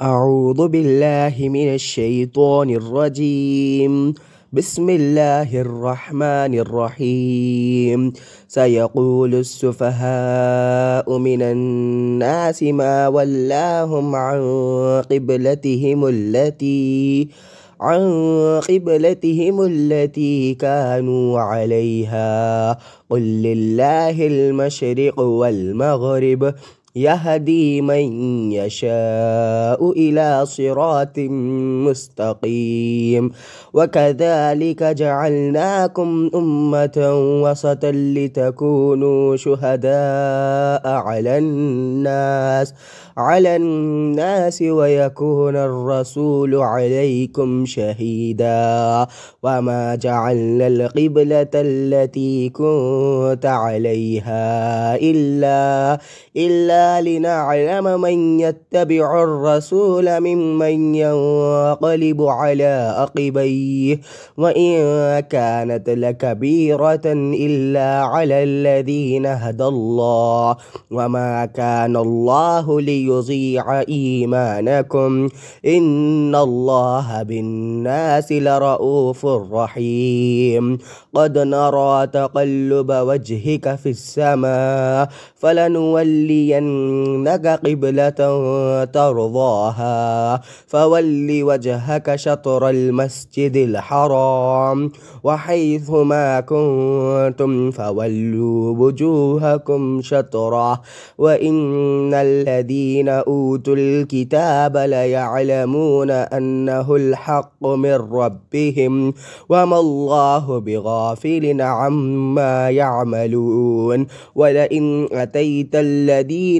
أعوذ بالله من الشيطان الرجيم بسم الله الرحمن الرحيم سيقول السفهاء من الناس ما ولاهم عن قبلتهم التي عن قبلتهم التي كانوا عليها قل لله المشرق والمغرب يهدي من يشاء الى صراط مستقيم وكذلك جعلناكم امه وسطا لتكونوا شهداء على الناس على الناس ويكون الرسول عليكم شهيدا وما جعلنا القبلة التي كنت عليها إلا إلا لنعلم من يتبع الرسول ممن ينقلب على عقبيه وإن كانت لكبيرة إلا على الذين هدى الله وما كان الله ليضيع إيمانكم إن الله بالناس لرؤوف رحيم قد نرى تقلب وجهك في السماء فلنولين إنك قبلة ترضاها فول وجهك شطر المسجد الحرام وحيث ما كنتم فولوا وجوهكم شطره وإن الذين أوتوا الكتاب ليعلمون أنه الحق من ربهم وما الله بغافل عما يعملون ولئن أتيت الذين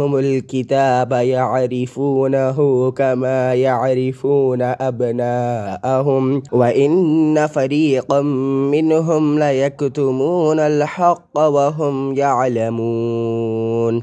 لهم الكتاب يعرفونه كما يعرفون أبناءهم وإن فريقا منهم ليكتمون الحق وهم يعلمون